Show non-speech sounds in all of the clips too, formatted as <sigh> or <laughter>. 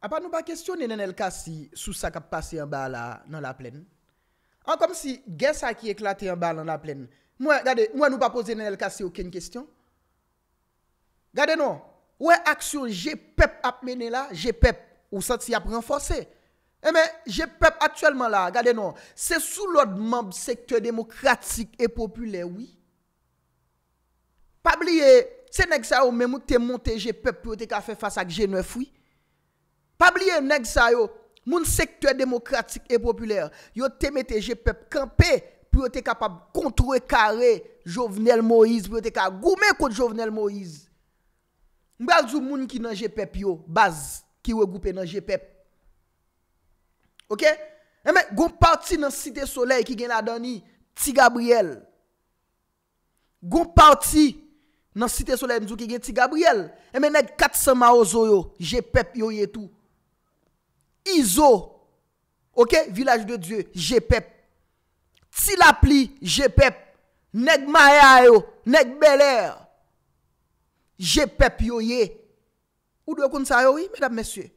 A pa nou pa kestyon nenen el kasi sou sa kap pase yon bal nan la plen. An kom si ges a ki eklate yon bal nan la plen. Mwen nou pa pose nenen el kasi ouken kestyon. Gade non. Ou e aksyon GPEP ap mene la. GPEP ou santi ap renfose. E men GPEP aktuelman la. Gade non. Se sou lod mamb sektor demokratik e popule wii. Pa bliye. Se nek sa ou men mou te monte GPEP pou te kafe fasa ak G9 wii. Pabliye neg sa yo, moun sektor demokratik e populer, yo teme te GPEP kampe pou yo te kapab kontre kare Jovenel Moïse, pou yo te kapab goume kote Jovenel Moïse. Mbè aljou moun ki nan GPEP yo, baz, ki we goupen nan GPEP. Ok? Eme, goun parti nan Site Soleil ki gen la dani, ti Gabriel. Goun parti nan Site Soleil mzou ki gen ti Gabriel. Eme neg 400 maozoyo, GPEP yo yetou. Izo, ok, village de dieu, jepep. Tsi la pli, jepep. Neg ma e a yo, neg beler. Jepep yo ye. Ou dwe kon sa yo yi, mèdap mèsye?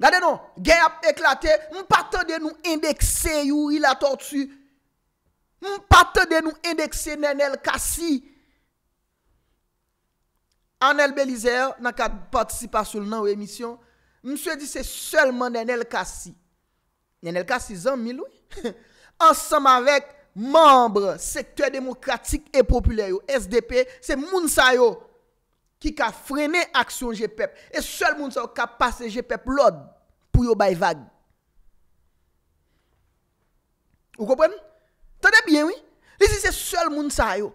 Gade nou, gen ap eklate, mou paten de nou indekse yo, il ator tsu. Mou paten de nou indekse nenel kasi. Anel Belizer, nan kat patisipa sou nan ou emisyon. Mse di se selman de Nel Kasi. Nel Kasi zan milou. <laughs> Ansem avèk membre sektèr demokratik e populè yo. SDP se moun sa yo. Ki ka frene aksyon GPEP. E, e sel moun sa yo ka pase GPEP e lòd pou yo bay vag. Ou kopren? Tade bien oui. Li si se sel moun sa yo.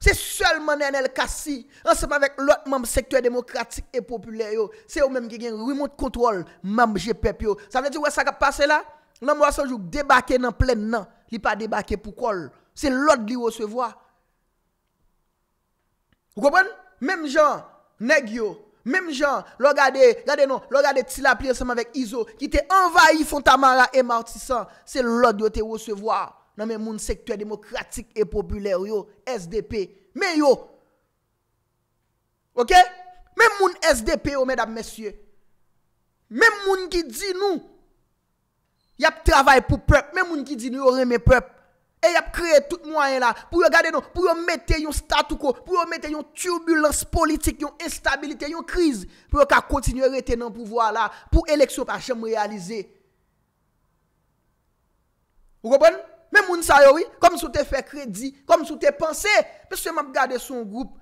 Se selman en el kasi, an seman vek lot mam sektor demokratik e populer yo, se ou menm gen gen remote kontrol, mam jepep yo. Sa menm di wè sa ka pase la? Nan mwa sa jouk debake nan plen nan, li pa debake pou kol. Se lot li wò se vwa. Ou kopon? Mem jan, neg yo, mem jan, lo gade, gade non, lo gade ti la pli an seman vek Iso, ki te envayi fon tamara emartisan, se lot li wò te wò se vwa. Nan men moun sektor demokratik e populer yo SDP Men yo Ok Men moun SDP yo men dam mesye Men moun ki di nou Yap travay pou pep Men moun ki di nou yo reme pep E yap kreye tout mouayen la Pou yo gade nou Pou yo mette yon statu ko Pou yo mette yon turbulence politik Yon estabilite Yon kriz Pou yo ka kontinu retenan pouvoa la Pou eleksyon pa chanm realize Ou kopon? Men moun sa yo wè, kom sou te fè kredi, kom sou te panse, mè se mè bè gade son group,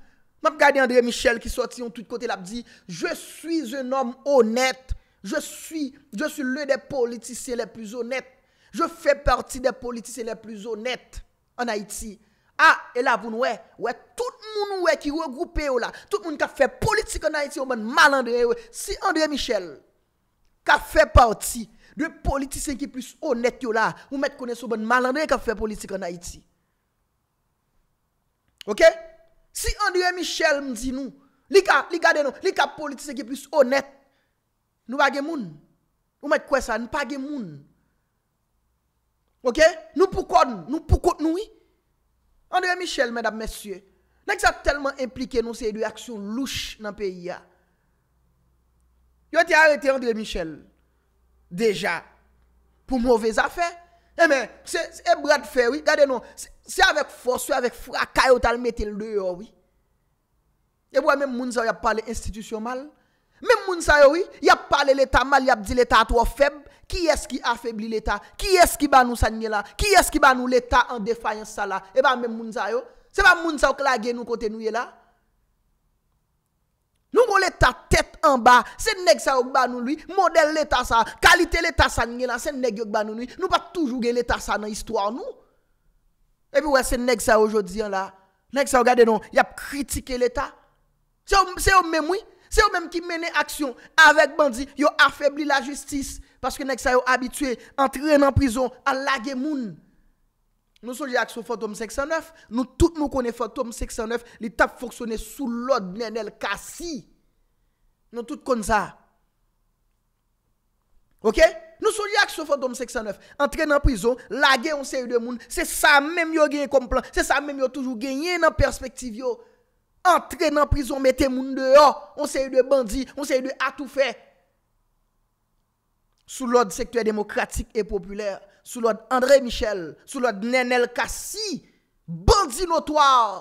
mè bè gade André Michel ki soti yon tout kote la, bè di, je suis un om honète, je suis, je suis ah, le de politisè le plus honète, je fè parti de politisè le plus honète en Haiti. Ha, e la voun wè, wè, tout moun wè ki regroupe yo la, tout moun ka fè politik en Haiti, yo mè nan mal André, wè. Si André Michel ka fè parti, Dwe politisyen ki plus onet yo la, ou met konen sou ben malan, dey ka fe politisyen ki nan Haiti. Ok? Si André Michel mzi nou, li ka politisyen ki plus onet, nou pa gen moun. Ou met kwen sa, nou pa gen moun. Ok? Nou pou kon, nou pou kon nou. André Michel, mèdap mèsyè, nek sa telman implike nou se yi dwe aksyon louch nan peyi ya. Yo tey arete André Michel, Deja, pou mwove zafè. Emen, eh, e brad fè wè, gade nou, se avèk fòs wè, avèk fòs, akayotal metil lè wè wè. E wè mè mounz wè wè ap pale institisyon mal. Mè mounz wè wè wè, wè ap pale létat mal, wè ap di létat wè fèb. Ki es ki afèb li létat? Ki es ki ban nou sa nye la? Ki es ki ban nou létat an defayen sa la? Eba mè mounz wè wè wè, se pa mounz wè wè klage nou kote nou yè la? Nous avons l'État tête en bas. C'est nèg ça qui nous lui. Modèle l'État ça. Qualité l'État ça C'est nèg qui nous lui. Nous pas toujours l'État dans l'histoire nous. Et puis ouais, c'est nèg ça aujourd'hui hein, là. Nèg ça regardez non, y a critiqué l'État. C'est eux même oui. C'est eux même qui mène action avec Bandi. Ils ont affaibli la justice parce que nèg ça habitué entrer en prison à la moun. Nou sou l'yak sou Fatoum 609, nou tout moun kone Fatoum 609, li tap foksyone sou l'od mnen el kasi. Nou tout kon sa. Ok? Nou sou l'yak sou Fatoum 609, entre nan prizon, la gen yon se yode moun, se sa mèm yo genye komplan, se sa mèm yo toujou genye nan perspektiv yo. Entre nan prizon, mette moun deyo, yon se yode bandi, yon se yode atoufe. Sou l'od sektwè demokratik e popüler. sou lòd André Michel, sou lòd Nenel Kassi, bandi notoire.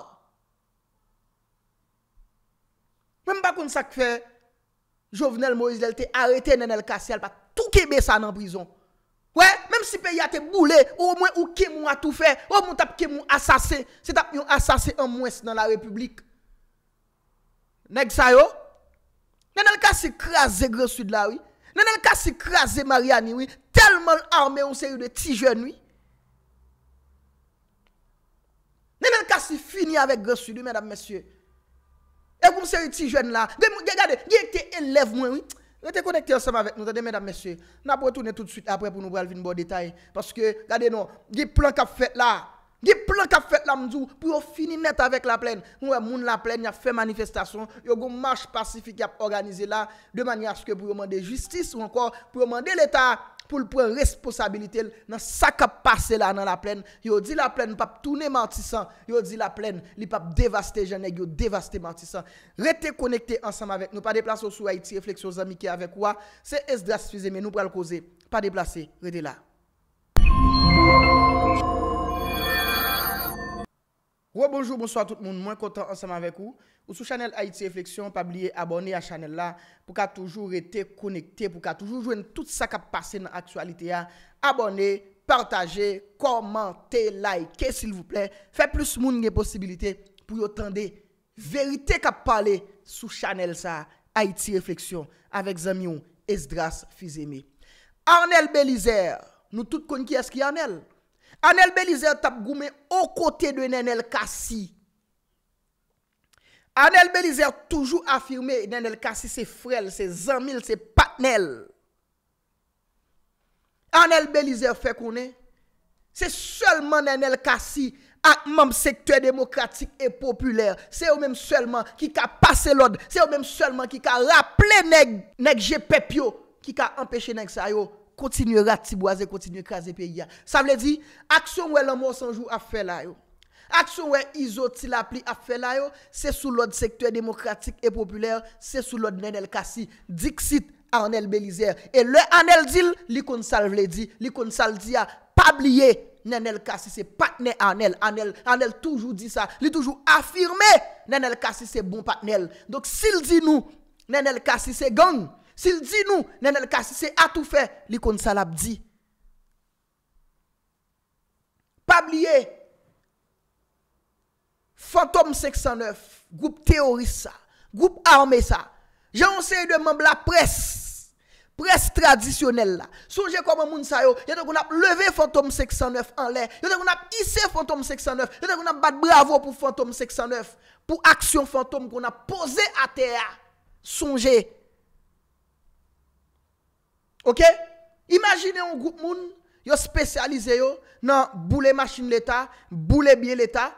Mèm pa kon sak fe, Jovenel Moise lèl te arete Nenel Kassi, al pa tou kebe sa nan prizon. Mèm si pe yate boule, ou mwen ou kemoun atou fe, ou mwen tap kemoun asase, se tap yon asase an mwes nan la republik. Nèk sa yo? Nenel Kassi krasè Gros Sud la, Nenel Kassi krasè Mariani, wè, tellement armé au série de petits jeunes. Oui. Nenel Kassi fini avec Grand Sud, mesdames, messieurs. Et vous ces petits jeunes là, regardez, il était élève, moi, oui. Restez connectés ensemble avec nous, mesdames, messieurs. Nous allons retourner tout de suite après pour nous voir le détail. Parce que, regardez, non, il y a plein qui fait là. Il y a plein qui fait là, pour finir net avec la plaine. Nous, monde la plaine, il a fait manifestation, il y a une marche pacifique qui a organisé là, de manière à ce que pour demander justice ou encore pour demander l'État pou l pren responsabilite l nan sakap pase la nan la plen. Yo di la plen, nou pap toune mantisan. Yo di la plen, li pap devaste janek, yo devaste mantisan. Rete konekte ansam avek. Nou pa deplase sou Haiti, refleksyon zami ki avek wak. Se es drast fize men nou pral kose. Pa deplase, rete la. Wou bonjou, bonsoit tout moun, mwen kontan ansanman vek ou. Ou sou chanel Haïti Reflexyon, pa blye abone a chanel la pou ka toujou rete konekte, pou ka toujou jwen tout sa ka pase nan aksualite ya. Abone, partaje, komante, like, e silvouple, fe plus moun nge posibilite pou yo tende verite ka pale sou chanel sa Haïti Reflexyon. Avek zami ou, es dras fizemi. Arnel Belizer, nou tout konki eski Arnel. Anel Belizer tap goumen o kote de nenel Kassi. Anel Belizer toujou afirme nenel Kassi se frel, se zanmil, se patnel. Anel Belizer fe konen, se solman nenel Kassi akmanb sektwe demokratik e popüler. Se ou menm solman ki ka pase lod, se ou menm solman ki ka rapple neg GPP yo, ki ka empeshe neg sa yo. kontinye ratibwaze, kontinye kaze pe ya. Sa vle di, aksyon wè lè mò sanjou a fè la yo. Aksyon wè izotil ap li a fè la yo, se sou lòd sektwè demokratik e popüler, se sou lòd nenel kasi, diksit anel belizer. E lè anel dil, li konsal vle di, li konsal di a pabliye nenel kasi, se patne anel, anel, anel toujou di sa, li toujou afirme nenel kasi se bon patnel. Dok sil di nou, nenel kasi se gang, S'il di nou, nen el kasi se atou fè, likon sa lap di. Pabliye, Fantom 609, goup teorisa, goup arme sa, jan se yon mèmb la pres, pres tradisyonel la, sonje koman moun sa yo, yon ap leve Fantom 609 an lè, yon ap ise Fantom 609, yon ap bat bravo pou Fantom 609, pou aksyon Fantom kon ap pose a teya, sonje, Ok? Imagine yon group moun yo spesyalize yo nan boule machine l'Etat boule biye l'Etat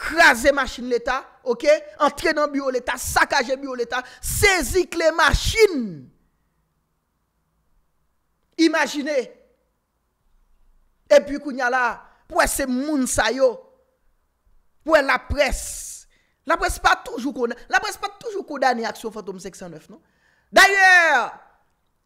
kraser machine l'Etat ok? Entrenan biyo l'Etat, sakaje biyo l'Etat sezik le machine Imagine e pi kou nyala pou e se moun sa yo pou e la pres la pres pa toujou kou la pres pa toujou kou dani aksyon fantom non? 609 Danyer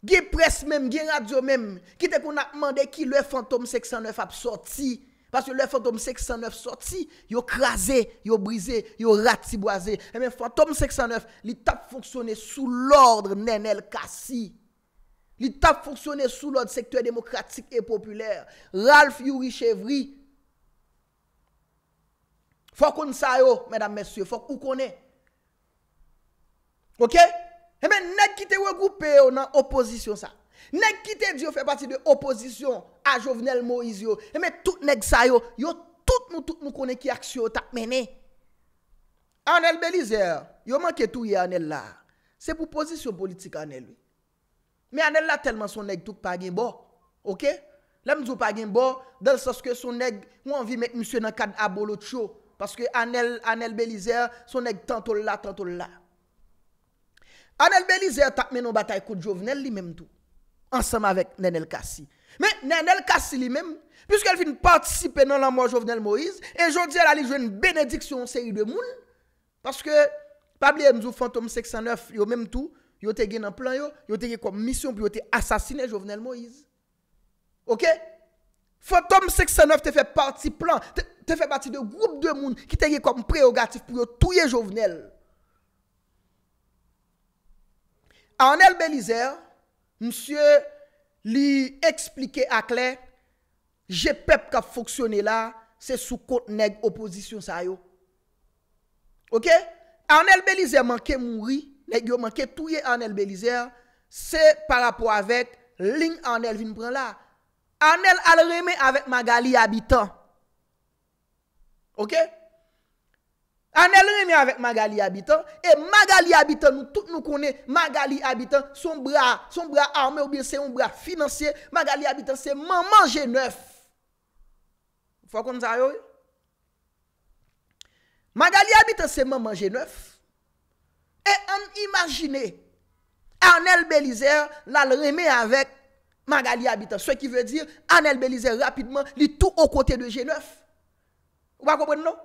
Gye pres mèm, gye radyo mèm Kite kon ap mande ki le fantom 609 ap sorti Pas yo le fantom 609 sorti Yo kraze, yo brize, yo rati boaze E men fantom 609 li tap fonksyone sou l'ordre nenel kasi Li tap fonksyone sou l'ordre sektwè demokratik e popüler Ralph Youri Chevri Fok ou nsa yo, mèdam mèsyè, fok ou konè Ok? Emen, neg ki te we goupè yo nan eh oposisyon sa. Neg ki te diyo fè pati de oposisyon a Jovenel Moizio. Emen, tout neg sayo, yo tout mou tout mou konen ki aksyo tap menè. Anel Belizer, yo manke tou ye Anel la. Se pou posisyon politik Anel. Me Anel la telman son neg tout pagin bo. Ok? Lem zo pagin bo, del saske son neg, mwen vi mek msye nan kad abo lout yo. Paske Anel Belizer, son neg tantol la, tantol la. Anel Belize yo takme nou batay kout Jouvenel li mem tou. Ansem avèk nenel Kassi. Men nenel Kassi li mem. Piske el fin partisipe nan la mò Jouvenel Moïse. E jodi el alijou en benediksyon seri de moun. Paske Pabli Emdou Fantom 609 yo mem tou. Yo te gen nan plan yo. Yo te gen kom mission pi yo te asasine Jouvenel Moïse. Ok? Fantom 609 te fe parti plan. Te fe parti de groub de moun ki te gen kom preogatif pou yo touye Jouvenel. Anel Belizer, msye li eksplike akle, je pep kap foksyone la, se sou kont neg oposisyon sa yo. Ok? Anel Belizer manke mounri, leg yo manke touye Anel Belizer, se para pou avet ling Anel vin pren la. Anel al reme avet magali abitan. Ok? Anel reme avèk Magali Abitan E Magali Abitan nou tout nou konè Magali Abitan son bra Son bra arme ou bil se yon bra finanse Magali Abitan se maman G9 Fwa kon zayoy Magali Abitan se maman G9 E an imagine Anel Belizer Nal reme avèk Magali Abitan So ki vè dir Anel Belizer rapidman li tout ou kote de G9 Ou wakopren nou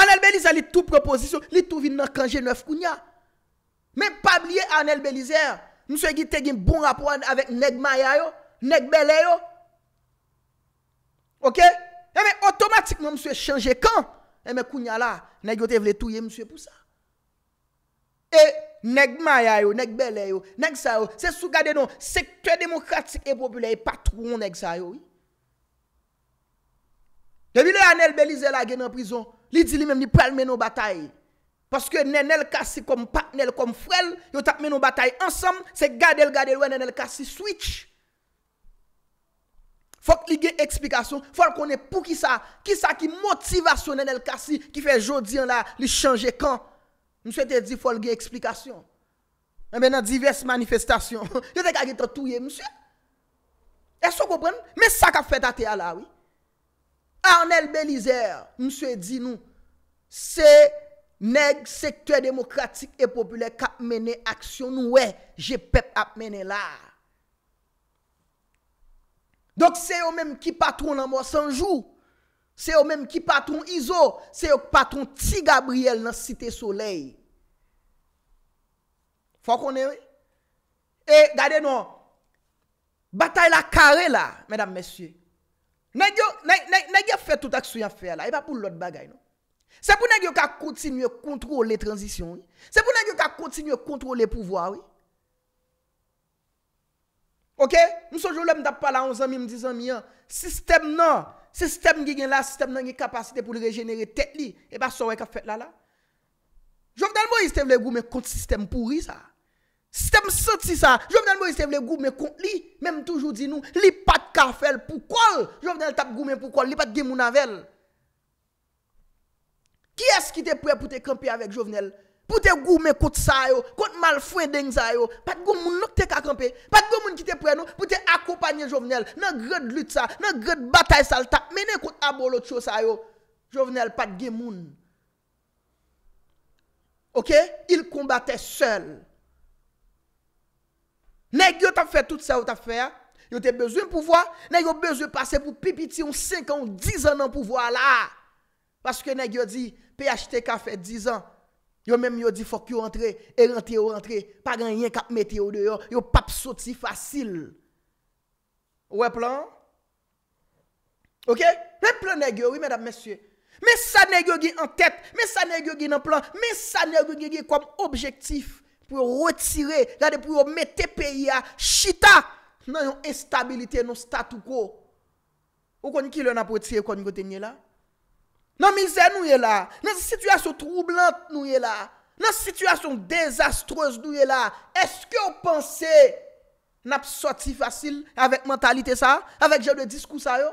Anel Belize li tou proposisyon, li tou vin nan kanje 9 kounya. Men pabliye Anel Belize, mswe ki tegin bon raporan avek neg maya yo, neg bele yo. Ok? Eme, eh otomatikman mswe chanje kan, eme eh kounya la, negyote vle touye mswe pou sa. E, neg maya yo, neg bele yo, neg sa yo, se sou gade non, sektre demokratik e popule, e patrou nèk sa yo. Emi le Anel Belize la gen nan prizon, li di li menm ni pral men nou batay, paske nenel kasi kom pat, nenel kom frel, yo tap men nou batay ansam, se gade l gade l wè nenel kasi switch, fok li gen eksplikasyon, fok konen pou ki sa, ki sa ki motivasyon nenel kasi, ki fe jodi an la li chanje kan, mswe te di fol gen eksplikasyon, e men nan divers manifestasyon, <laughs> yo te kage te touye mswe, e so kopren, men sa ka fet ate ala wè, Arnel Belizer, mswe di nou, se neg sektwè demokratik e populek kap mène aksyon nou wè, jè pep ap mène la. Dok se yo mèm ki patron nan mò sanjou, se yo mèm ki patron Izo, se yo patron ti Gabriel nan site solei. Fò konè wè? E, gade nou, batay la kare la, mèdam mèsyè. Nèk yo, nèk, nèk, tout ak sou yon fè la, e pa pou lòt bagay nou. Se pou nan yon ka kontinu kontrou le tranzisyon, se pou nan yon ka kontinu kontrou le pouvoi, ok, m sou joulè m dap pala 11 an mi, m 10 an mi an, sistem nan, sistem gwen la, sistem nan yon kapasite pou lè genere tek li, e pa sou wè ka fèt la la. Jok nan mou yon sistem lè goun mè konti sistem pouri sa. Stem sot si sa. Jovenel Moisev le goume kon li. Mem toujou di nou. Li pat kafel pou kol. Jovenel tap goume pou kol. Li pat gemou navel. Ki es ki te pre pou te kempi avek jovenel? Pou te goume kout sa yo. Kout malfouen deng sa yo. Pat goumoun nou te ka kempi. Pat goumoun ki te pre nou. Pou te akopanyen jovenel. Nan gred lut sa. Nan gred batay sa l tap. Menen kout abo lout chos sa yo. Jovenel pat gemou. Ok? Il kombate sel. Nèk yo ta fè tout sa ou ta fè, yo te bezou m pou vwa, nèk yo bezou pase pou pipiti yon 5 an ou 10 an nan pou vwa la. Paske nèk yo di, PHTK fè 10 an, yo mèm yo di fòk yo antre, e rente yo antre, pa rènyen kap meteo de yo, yo pap soti fasil. Ouè plan? Ok? Ouè plan nèk yo, oui mèdame, mèsyè. Mè sa nèk yo gè an tèt, mè sa nèk yo gè nan plan, mè sa nèk yo gè gè kom objektif. pou yo retire, gade pou yo mette peyi ya, chita nan yon estabilite, nan statou ko, ou kon yon ki lè nan potire, kon yon kote nye la, nan mizè nou yè la, nan situasyon troublant nou yè la, nan situasyon dezastreuse nou yè la, eske ou pense, nan pso ti fasil, avèk mentalite sa, avèk jèl de diskousa yo,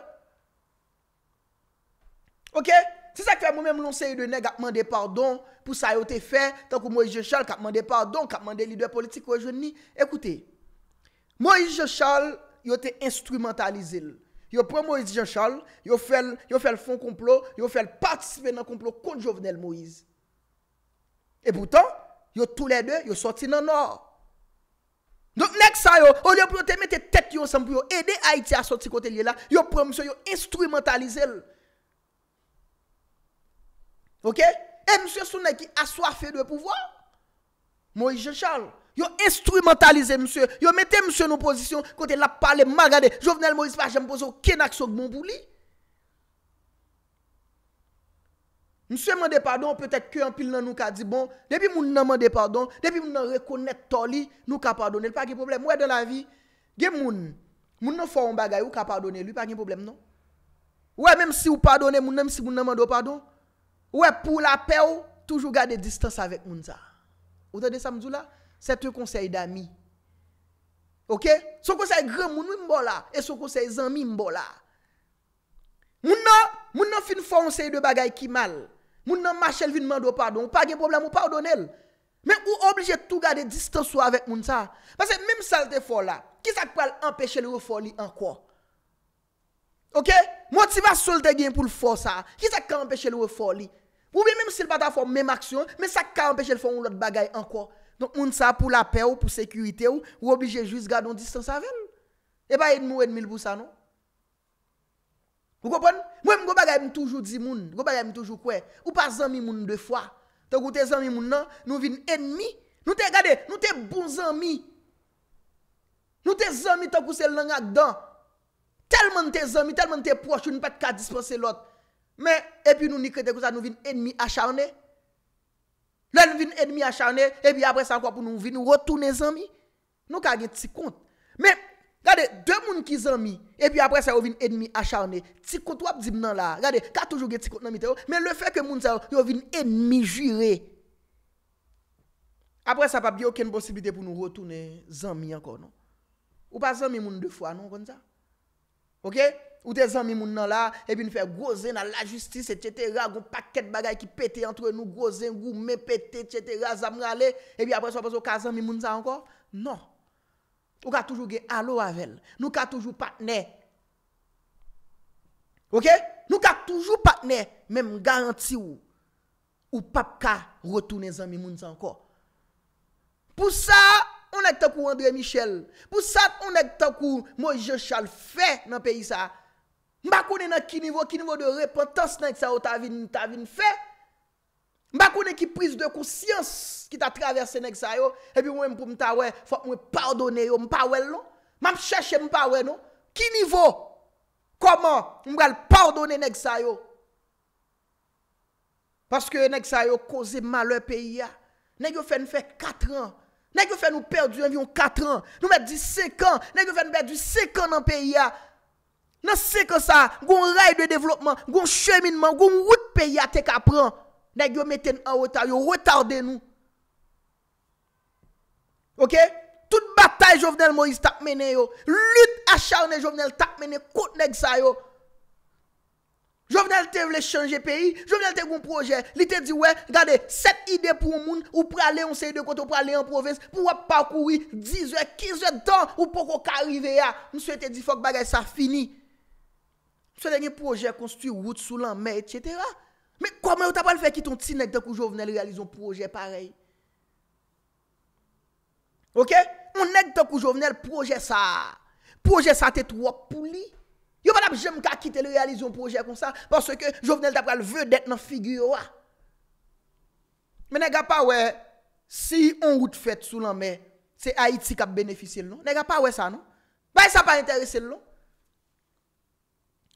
ok, Se sa ki fè moun mèm lonsè yon de nek ap mande pardon pou sa yo te fè tan kou Moïse Jean Charles kap mande pardon, kap mande lidwe politik wè joun ni. Ekoutè, Moïse Jean Charles yo te instrumentalize lè. Yo pren Moïse Jean Charles, yo fè l'fon complot, yo fè l'partisipe nan complot konjouvenel Moïse. E boutan, yo tou lè dè, yo sorti nan or. Donk nek sa yo, yo lè pou yo te mette tek yo san pou yo edè Haiti a sorti kote lè la, yo premse yo instrumentalize lè. OK Et monsieur Sounet qui soif de pouvoir, Moïse Jean-Charles, ils ont instrumentalisé monsieur, Yo ont mis monsieur en position quand il a parlé Jovenel Moïse pas jamais poser aucun action bon pour lui. Monsieur demandé pardon, peut-être que en pile nous a dit bon, depuis moun nan demandé pardon, depuis moun nan reconnaître toli, nous n'y a pas de problème. Ouais dans la vie, gen moun moun nan font un bagay ou ka pardonner, lui pas de problème non. Ouais même si vous pardonnez même si moun nan demande pardon, Ou e pou la pe ou, toujou gade distanse avèk moun sa. Ou te de samzou la, se te konsey dami. Ok? Se konsey grem moun mbola, e se konsey zami mbola. Moun nan fin fò konsey de bagay ki mal. Moun nan machel fin mando pardon. Ou pa gen problem ou pardon el. Men ou oblije tou gade distanse avèk moun sa. Pase mèm salte fò la, ki sak pò al empèche lè ou fò li an kwa? Ok? Moun ti va solte gen pou l'fò sa. Ki sak an peche lè ou fò li an kwa? Ou bi mèm si l pata fòm mèm aksyon, mè sa ka empèche l fòm ou lot bagay anko. Donk moun sa pou la pe ou pou sekuitè ou, ou obije jwis gadon distans avèm. E pa enmou enmil pou sa nou. Ou kopon? Mwèm go bagay m toujou di moun, go bagay m toujou kwe. Ou pa zanmi moun de fwa. Tonk ou te zanmi moun nan, nou vin enmi. Nou te gade, nou te bon zanmi. Nou te zanmi tonk ou se lan ak dan. Telman te zanmi, telman te poch, ou nou pat ka disponsè lot. Men, epi nou ni krede kou sa nou vin enmi acharne. Lè nou vin enmi acharne, epi apre sa an kwa pou nou vin nou rotoune zanmi. Nou ka gen tsi kont. Men, gade, dè moun ki zanmi, epi apre sa yo vin enmi acharne. Tsi kont wap zib nan la. Gade, ka toujou gen tsi kont nan mi te yo. Men, le fe ke moun te yo, yo vin enmi jire. Apre sa pa bi oken posibilite pou nou rotoune zanmi ankon nou. Ou pa zanmi moun defwa nou, kon za? Ok? Ou te zanmimoun nan la, epi nou fe gozen nan la justis, et cetera, gou paket bagay ki pete, entre nou gozen, gou me pete, et cetera, zamrali, epi apre soposo ka zanmimoun sa anko? Non. Ou ka toujou ge alo avel. Nou ka toujou patne. Ok? Nou ka toujou patne, men mou garanti ou, ou pap ka rotounen zanmimoun sa anko. Pou sa, ou nek takou André Michel, pou sa, ou nek takou Mojé Chalfé nan peyi sa, Mbakounen nan ki nivou, ki nivou de repotans nèk sa yo ta vin fè? Mbakounen ki pris de kousyans ki ta traversè nèk sa yo, epi mwen pou mwen ta wè, mwen pardonè yo, mwen pa wè lò? Mwen mwen chèche mwen pa wè lò? Non? Ki nivou? Koman? Mwen wè lè pardonè nèk sa yo? Paske nèk sa yo koze malè peyi ya. Nèk yo fè n'fè 4 an. Nèk yo fè nou perdi yon 4 an. Nou mèt di 5 an. Nèk yo fè nou perdi di 5 an nan peyi ya. Nèk yo fè nou perdi di 5 an nan peyi ya. Nan se ke sa, goun ray de devlopman, goun cheminman, goun wout peyi a te ka pran. Nèk yo meten an wotaryo, wotarde nou. Ok? Tout batay Jovenel Moïse takmene yo. Lüt acharne Jovenel takmene, koutnèk sa yo. Jovenel te vle chanje peyi, Jovenel te goun proje. Li te di we, gade, set ide pou moun, ou prale, on se ide koto, prale en provins, pou wap parkoui, dizwe, kizwe, dan, ou poko karive ya. Nse te di fok bagay, sa fini. Swa denye proje konstruy wout sou lan mè, etc. Me kwa mè ou tabal fè ki ton ti neg takou jovenel realizon proje parey? Ok? Moun neg takou jovenel proje sa. Proje sa tet wop pou li. Yo mwen ap jem kakite le realizon proje kon sa. Panswe ke jovenel tabal vè det nan figyo wè. Me nega pa wè, si yon wout fèt sou lan mè, se a iti kap benefisil non? Nega pa wè sa non? Mwen sa pa enteresil non?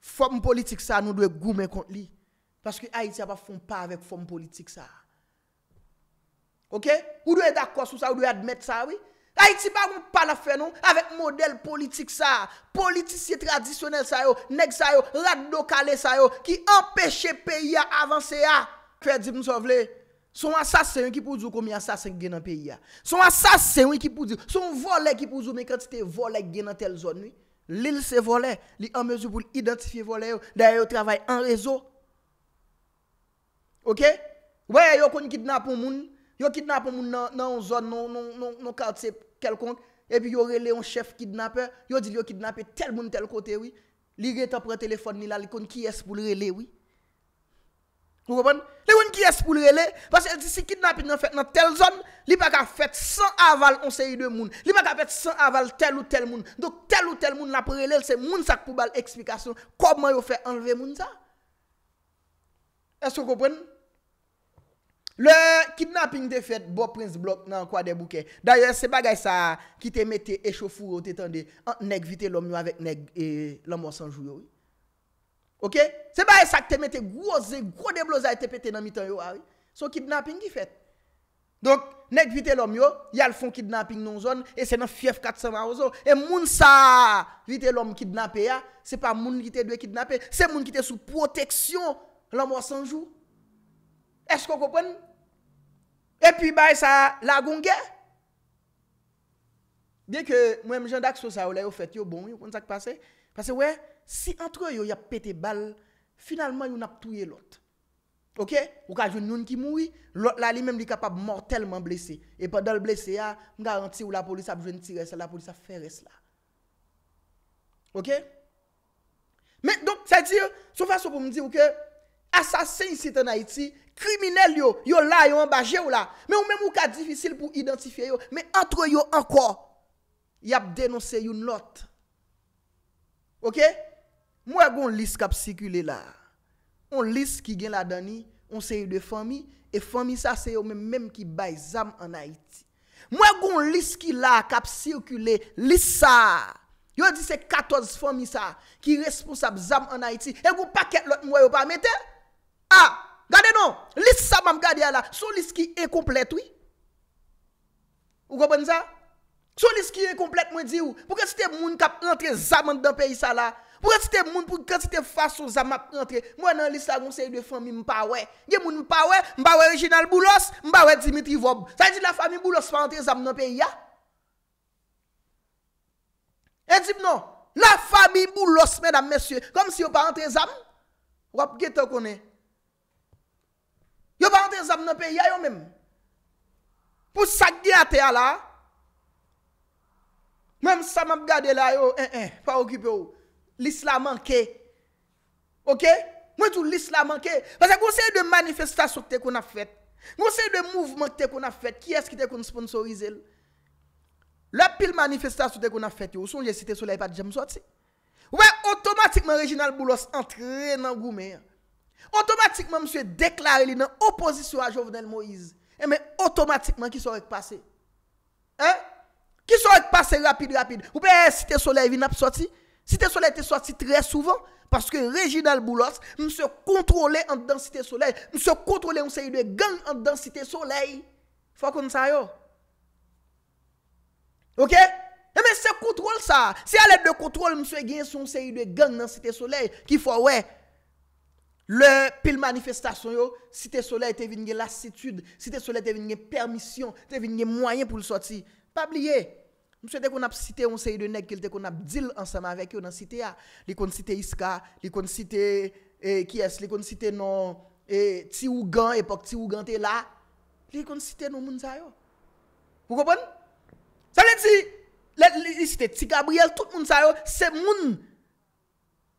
Form politik sa nou dwe goumen kont li. Paske Haiti a pa fon pa avèk form politik sa. Ok? Ou dwe dakos ou sa, ou dwe admèt sa, oui? Haiti pa goun pan a fè nou avèk model politik sa. Politisye tradisyonel sa yo, neg sa yo, raddo kale sa yo, ki empèche peyi ya avansè ya. Kredi moun sovle. Son asasen yon ki pou djou komi asasen gen nan peyi ya. Son asasen yon ki pou djou, son volèk ki pou djou men kwen ti te volèk gen nan tel zon, oui? L'île c'est volé, est en mesure pour identifier volé. D'ailleurs, travaille en réseau. OK Ouais, yo kon kidnappe moun, yo pour moun dans une zone dans un quelconque et puis yo relé un chef kidnappeur, yo dit yo kidnappé tel moun tel côté oui. Li rétabli téléphone ni là, li kon qui est pour le oui. Lè wèn ki es pou lè lè, pasè el disi kidnapping nan fèt nan tel zon, li pa ka fèt san aval onseyi de moun, li pa ka fèt san aval tel ou tel moun. Dok tel ou tel moun la pou lè lè, lè se moun sak pou bal eksplikasyon koman yo fèt anleve moun sa. Esko koupèn? Le kidnapping de fèt bo Prince Blok nan kwa de bouke. D'ayè se bagay sa ki te mette e chofouro te tende, an neg vite l'om yo avèk neg e l'om o sanjou yo yo. Ok? Se ba e sak te mette gwo ze, gwo deblo za e te pette nan mitan yo awi. So kidnapping ki fet. Donk, nek vite lom yo, yal fon kidnapping non zon, e se nan fief kat sa man ozon. E moun sa, vite lom kidnape ya, se pa moun kite dwe kidnape, se moun kite sou proteksyon lom wosan jou. Esko kopon? E pi ba e sa lagon gen? Dek mwen jen dak sou sa ou la yo fet, yo bon, yo kon sak pase. Pase wè? Si antre yo yap pete bal, finalman yon ap touye lot. Ok? Ou ka joun noune ki moui, lot la li menm li kapab mortalman blese. E padal blese ya, m garanti ou la polisa ap joun tirese, la polisa fere se la. Ok? Men, donk, sa di yo, sou fason pou m di yo ke, asasin siten a iti, kriminel yo, yo la, yo anbaje yo la, men ou menm ou ka difisil pou identifiye yo, men antre yo anko, yap denonse yon lot. Ok? Ok? Mwen goun lis kap sirkule la. On lis ki gen la dani. On se yu de fomi. E fomi sa se yo menmèm ki bay zam anayiti. Mwen goun lis ki la kap sirkule. Lis sa. Yo di se 14 fomi sa. Ki responsab zam anayiti. E goun paket lòt mwen yo pa metè. Ha. Gade non. Lis sa mam gade ya la. Sou lis ki e komplet wii. Ou go bon za? Ou go bon za? Sou lis ki yon e komplet mwen di ou, pou ke si te moun kap entre zaman nan peyi sa la, pou ke si te moun pou ke si te fasyon zaman ap entre, mwen nan lis la goun se yon de fami mpawè, gen moun mpawè, mpawè original boulos, mpawè Dimitri Vob, sa yon di la fami boulos pa entre zaman nan peyi ya? En di mnon, la fami boulos mè nan mesye, kom si yo pa entre zaman, wap ge te konè? Yo pa entre zaman nan peyi ya yon men? Pou sa gè ate a la, Mèm sa mèm gade la yo, eh, eh, l'islam manke. Ok? Mwen tou l'islam manke. Mwen se yon de manifestasyon te kon a fèt. Mwen se yon de mouvment te kon a fèt. Ki es ki te kon sponsorize l? La pil manifestasyon te kon a fèt yo, son jesite sou lèy pat jem sot si. Mwen otomatikman Reginald Boulos entre nan goumè. Otomatikman mwen se yon deklare li nan oposisyon a Jovenel Moïse. Eh, mwen otomatikman ki se rekpase. Ok? Ki sou ek pase rapide, rapide. Oupe, Site eh, Soleil vin ap soti. Site Soleil te soti tre souvan. Paske Reginald Boulos mse kontrole an dan Site Soleil. Mse kontrole mse yi dwe gang an dan Site Soleil. Fwa kon sa yo. Ok? Eme eh, se kontrole sa. Se alet de kontrole mse yi dwe gang an dan Site Soleil. Ki fwa we. Le pil manifestasyon yo. Site Soleil te vin gen lassitude. Site Soleil te vin gen permisyon. Te vin gen mwayen pou l soti. Pa bliye, mswe te kon ap site yon seyi de nek ki te kon ap dil ansama vek yo nan site ya. Li kon site Iska, li kon site Kies, li kon site non eh, Tiwugan, epok Tiwugan te la. Li kon site nou moun sa yo. Mwokopon? Sa li ti, li site Ti Gabriel, tout moun sa yo, se moun.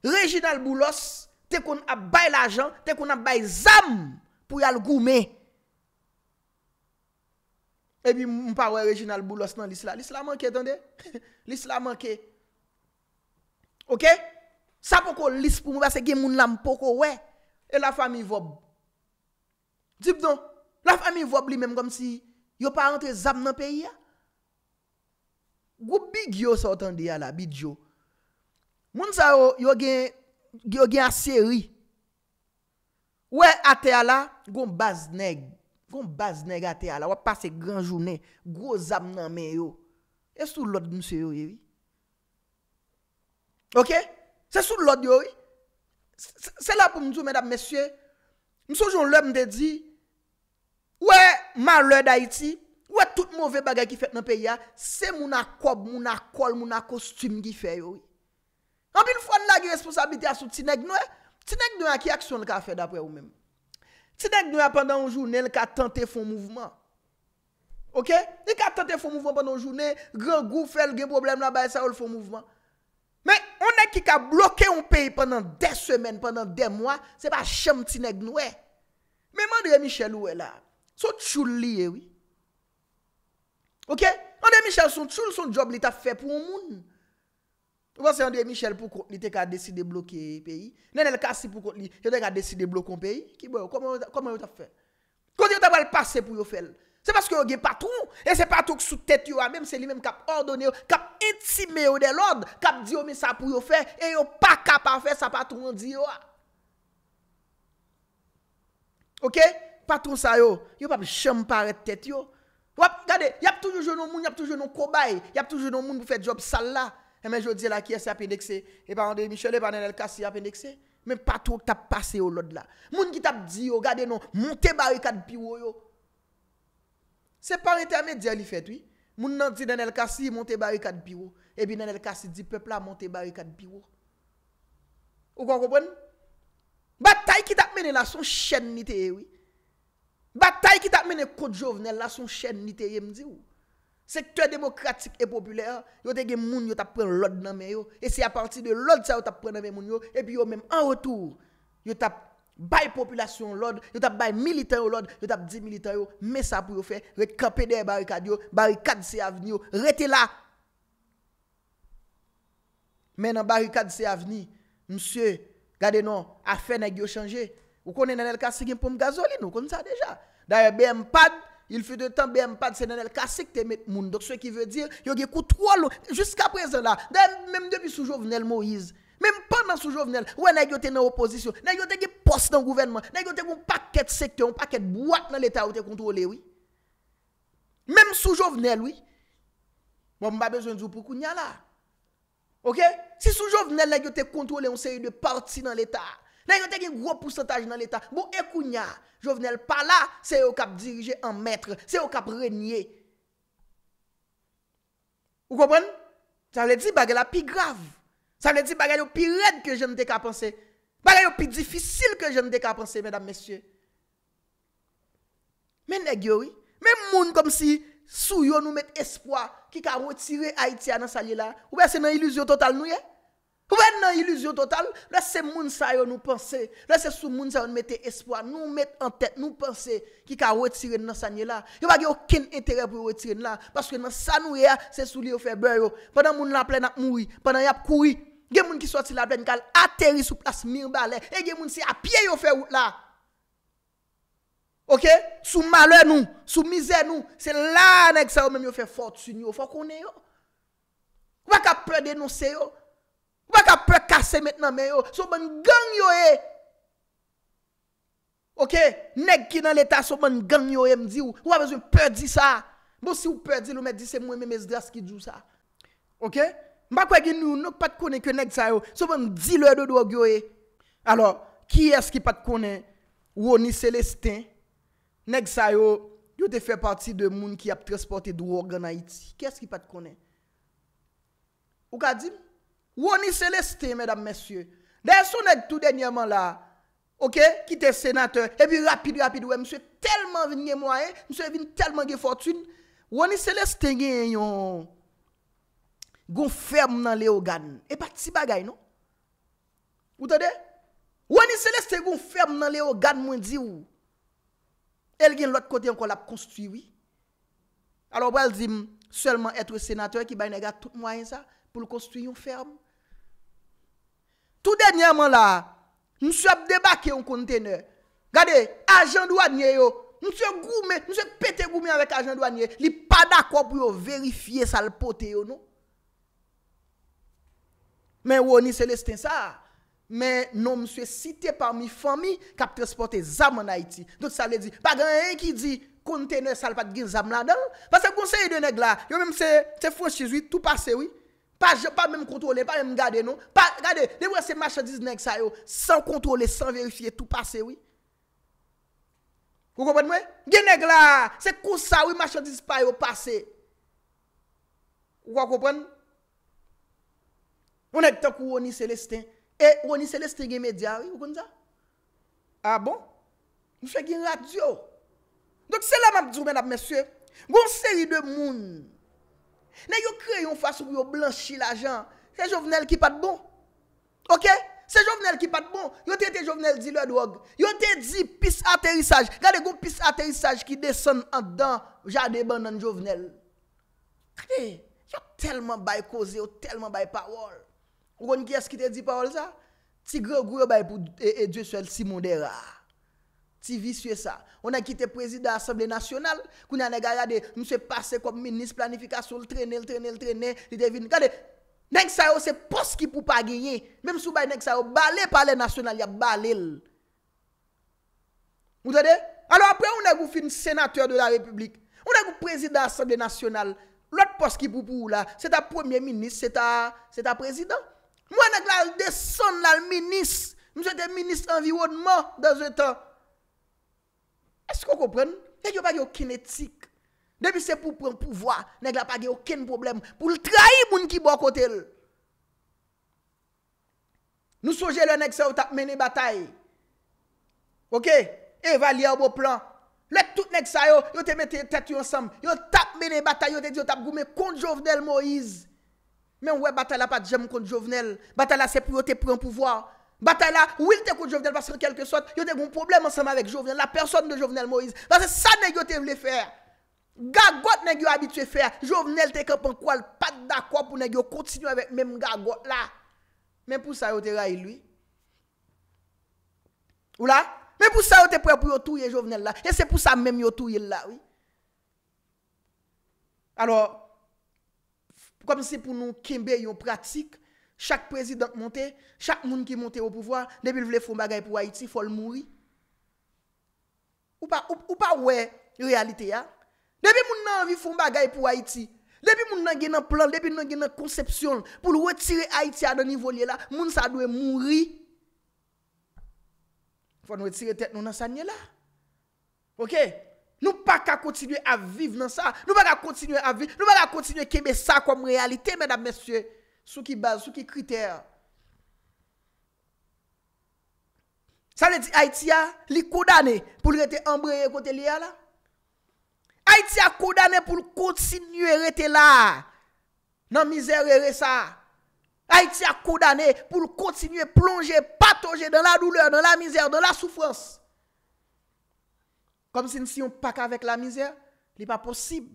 Reginald Moulos te kon ap bay la jan, te kon ap bay zam pou yal goumey. Ebi mpa wè rejinal boulos nan lis la. Lis la manke, tonde? <laughs> Lis la manke. Ok? Sa poko lis pou mwa se gen moun lam poko, wè. E la fami vob. Dib don. La fami vob li menm gom si yo parente zap nan peyi ya. Gopi gyo sa otan diya la. Bid yo. Moun sa yo gen gen gen a seri. Wè ate ala gom bazneg. Gon baz negate ala, wap pase gran jounen, gwo zam nan men yo, e sou lodi msye yo yoy? Ok? Se sou lodi yo yoy? Se la pou mdou mèdap msye, msye joun lè mdè di, wè marè da iti, wè tout mouvè bagè ki fèt nan pe ya, se moun akob, moun akol, moun akostum ki fèt yo yoy. Anpil fwa n lage responsabilite a sou tinek nou, e? tinek nou a ki aksyon ka fèt dapwe yo mèm. Sinek nou ya pandan ou jounen, li ka tante fon mouvman. Ok? Li ka tante fon mouvman pandan ou jounen, gran gou fèl gen problem la ba e sa ou l fon mouvman. Men, onè ki ka bloke yon peyi pandan de semen, pandan de mwa, se pa chèm sinek nou e. Men, mande Michel ou e la, son tchoul li e wè. Ok? Mande Michel, son tchoul son job li ta fè pou on moun. Ouwa se yon deye Michel pou kont li te ka desi de bloke peyi? Nen el kasi pou kont li yo te ka desi de bloke ou peyi? Ki boyo, koman yo ta fè? Kont yo ta wale pase pou yo fè? Se paske yo gen patrou, e se patrou k sou tèt yo a, mèm se li mèm kap ordone yo, kap intime yo de lòd, kap diyo mi sa pou yo fè, e yo pa kap a fè sa patrou an diyo a. Ok? Patrou sa yo, yo pa mè chèm pare tèt yo. Wap, gade, yap toujou jounon moun, yap toujou jounon kobay, yap toujou jounon moun pou fè job sal la. E men jodi la kyes apen dekse, e pa rande Michel e pa Nenel Kassi apen dekse, men pa trok tap pase yo lod la. Moun ki tap di yo, gade non, monte barikat biwo yo. Se pan intermedia li fet, oui, moun nan di Nenel Kassi monte barikat biwo, e eh bi Nenel Kassi di pepla monte barikat biwo. Ou kon kompwen? Batay ki tap mene la son chen niteye, oui. Batay ki tap mene kodjovnen la son chen niteye mdi, oui. Sektor demokratik e populer, yo te gen moun yo tap pren lode nan men yo, e se a parti de lode sa yo tap pren nan men moun yo, e pi yo men an rotou, yo tap bay populasyon lode, yo tap bay militer yo lode, yo tap di militer yo, me sa pou yo fe, re kapede barikad yo, barikad se avni yo, rete la. Men an barikad se avni, msye, gade nou, a fe negyo chanje, ou konen nan elka sigin poum gazolin, ou konen sa deja, da e BM pad, il fut de temps bien pas de dans le classique te met moun donc ce qui veut dire yo eu coup jusqu'à présent là ben, même depuis sous Jovenel Moïse même pendant sous Jovenel ouais nèg yo dans opposition nèg yo te poste dans le gouvernement nèg yo te un paquet secteur un paquet boîte dans l'état où te contrôlé oui même sous Jovenel oui bon pas besoin de dire pour kounya là OK si sous Jovenel nèg yo te contrôlé une série de partis dans l'état Nèk yo teke yon gros poussantaj nan l'Etat. Bo ekounya, jo vene l'pala, se yo kap dirije an mètre. Se yo kap renyè. Ou kopwen? Sa vle di bagay la pi grav. Sa vle di bagay yo pi red ke jen dek apansè. Bagay yo pi difisil ke jen dek apansè, mèdam mèsyè. Mè nèk yo, wè? Mè moun kom si sou yo nou mèt espwa ki ka motire Haitia nan salye la. Ou wè se nan ilusyon total nou yè? Wè nan ilusyon total, lè se moun sa yo nou pense, lè se sou moun sa yon mette espoan, nou mette an tèt, nou pense ki ka wetire nan sa nye la. Yo wak yon kin etere pou wetire nan la, paske nan sa nou ya, se sou li yo fè bè yo. Panan moun la plè nan moui, panan yap koui, gen moun ki sou ati la plè, nikal ateri sou plas mir balè, e gen moun si apye yo fè wot la. Ok, sou malè nou, sou mizè nou, se lanèk sa yo mèm yo fè fòt sun yo, fò konè yo. Wak ap pre denosè yo. Baka prekase metna me yo. So mwen gang yo e. Ok. Neg ki nan leta. So mwen gang yo e mdi ou. Ou a vezoun pre di sa. Bo si ou pre di lou me di se mwen me mez dras ki djou sa. Ok. Mba kwa gen nou nou pat kone ke neg sa yo. So mwen di lou e do do yo e. Alors. Ki eski pat kone. Ou o ni selestin. Neg sa yo. Yo te fe parti de moun ki ap transporte dwo organa iti. Ki eski pat kone. Ou ka di m? Wani Celeste, mèdam mèsyè, dè yè sonèk tout dènyèman la, ok, ki tè senatè, epi rapide, rapide, wè, msè telman vin nye mwaen, msè vin telman gen fòrtün, wani Celeste gen yon goun ferm nan le ogan, epa ti bagay, nou? Ou tèdè? Wani Celeste gen goun ferm nan le ogan, mwen di wou, el gen lòt kote an kon la konstriwi, alò wè al zim, selman etwe senatè, wè ki bayne gà tout mwaen sa, pou l'konstruyon ferm. Tout denye man la, mswe ap debake yon kontene, gade, ajan dwa nye yo, mswe goume, mswe pete goume anvek ajan dwa nye, li pa dakwa pou yo non? non, verifiye salpote yo nou. Men woni selestin sa, men non mswe site pa mi fami kap transporte zam an Haiti. Don sa le di, pa gen en ki di kontene salpate gil zam la dan, pa se konseye dene glan, yo men mse se fonshi zwi, tout pase wii, Pa jè, pa mèm kontrole, pa mèm gade nou. Pa gade, lè wè se machadise nèk sa yo. San kontrole, san verifiye, tout pase, wè. Ou konpwen mwen? Genèk la, se kousa wè machadise pa yo pase. Ou konpwen mwen? Mwenèk tan kou roni selestin. E roni selestin gen media, wè, ou konpwen mwen? A ah bon? Mwen fè gen radio. Dok se la mèm djoumen ap mèsyè. Goun seri de moun. Ne yon krey yon fasy pou yon blanchi la jan Se jovenel ki pat bon Ok, se jovenel ki pat bon Yon te te jovenel di lwa drog Yon te di pis aterisaj Gade goun pis aterisaj ki deson an dan Jade ban nan jovenel Gade, yon telman bay koze Yon telman bay parol Yon kon kyes ki te di parol sa Tigre gwe bay pou edye sel simon dera Ti visye sa. On a kite prezident asemble nasyonal. Koun ane gara de mse pase kop minis planifikasyon. L trene, l trene, l trene. L devine. Kade, neng sa yo oh, se pos ki pou pa genye. Mem sou bay neng sa yo oh, bale pale nasyonal. Ya bale l. Moutade? Alo apre, on a gou fin senatour de la republik. On a gou prezident asemble nasyonal. L ot pos ki pou pou la. Se ta premier minis, se ta prezident. Mwen ane gara de son la l minis. Mwen se te minis environman. Dans e tan. Esko kopren? Nèk yo pa gen yo kinetsik. Depi se pou pran pou vwa, nèk la pa gen yo ken problem. Pou l'trahi moun ki bo akotel. Nou sojè lè nèk sa yo tap mène batay. Ok? Evalyè ou bo plan. Lèk tout nèk sa yo, yo te mète tètu yon sam. Yo tap mène batay, yo te di yo tap goumè kont jovnel Moïse. Men wè batal la pat jèm kont jovnel. Batal la se pou yo te pran pou vwa. Batay la, ou il te koute Jovenel, parce que en quelque sorte, yo te goun problem ensemble avec Jovenel, la personne de Jovenel Moïse. Parce que ça n'est que yo te voulait faire. Gagote n'est que yo habitué faire. Jovenel te kope un koual pat d'accord pou n'est que yo continue avec même Gagote la. Même pour ça, yo te raye lui. Ou la, même pour ça, yo te prèpou yotou yé Jovenel la. Et c'est pour ça même yotou yé la, oui. Alors, comme si c'est pour nous quimber yon pratique, chak prezident monte, chak moun ki monte wopouvoa, debi l vle foun bagay pou Haiti, foun mouri. Ou pa wè realite ya? Depi moun nan vi foun bagay pou Haiti, debi moun nan gen nan plan, debi moun nan gen nan konsepsyon, pou l wotire Haiti a nan nivou liye la, moun sa dwe mouri. Foun wotire tek nou nan sa nye la. Ok? Nou pa ka kontinuye aviv nan sa, nou pa ka kontinuye aviv, nou pa ka kontinuye keme sa kom realite, men ap mesye, Sou ki baz, sou ki kriter. Sa le di Haitia li kodane pou l rete ambreye kote li ala? Haitia kodane pou l kontinu rete la nan mizerere sa. Haitia kodane pou l kontinu plonge patoge dan la douleur, dan la mizer, dan la soufrans. Kom si nsi yon pak avek la mizer, li pa posib.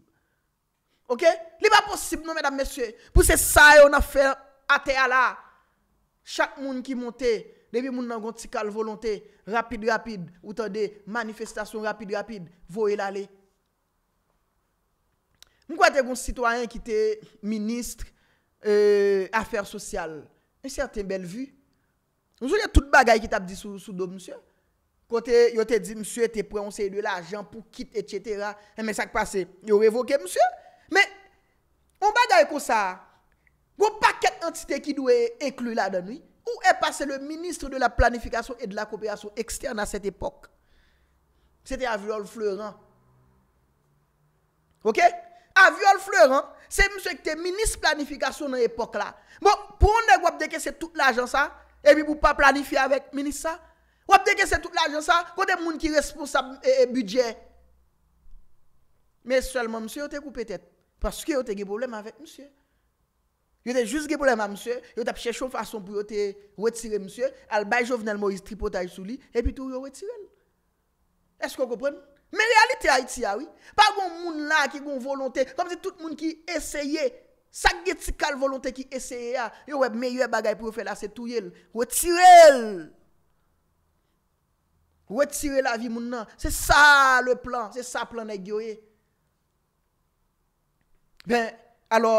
Ok, li ba posib nou mèdam mèsyè, pou se sa yon afer ate a la, chak moun ki monte, lebi moun nan gonti kal volontè, rapide rapide, ou tande, manifestasyon rapide rapide, vo el ale. Mwen kwa te gonti sitwanyen ki te ministre euh, afer sosyal, mwen sè te bel vu, mwen sè te tout bagay ki te ap di sou do mwen sè, kote yo te di mwen sè te preonsè yon lè ajan pou kit et sètera, eh, mwen sè te pase, yo revoke mwen sè, Mwen bagay pou sa, mwen pak ket entite ki nou e eklu la danou, ou e pase le ministre de la planifikasyon et de la kopiyasyon ekstern a set epok. Sete aviol fleurant. Ok? Aviol fleurant, se msye ki te ministre planifikasyon nan epok la. Bon, pou an de wap deke se tout la jan sa, e mi pou pa planifiye avik minist sa, wap deke se tout la jan sa, kote moun ki responsab e budget. Men, selman msye, ou te koupe tet? Paske yo te ge problem avek msye. Yo te juz ge problem avek msye, yo te apche chon fason pou yo te wetire msye, al bay jo vnen l mo yis tripotay sou li, epi tou yo wetire. Esk kon kompren? Men realite a iti awi. Par kon moun la ki kon volonte, kom se tout moun ki eseye, sak geti kal volonte ki eseye a, yo web meywe bagay pou yo fe la se tou yel. Wetire! Wetire la vi moun nan. Se sa le plan, se sa plan e gyoye. Ben, alo,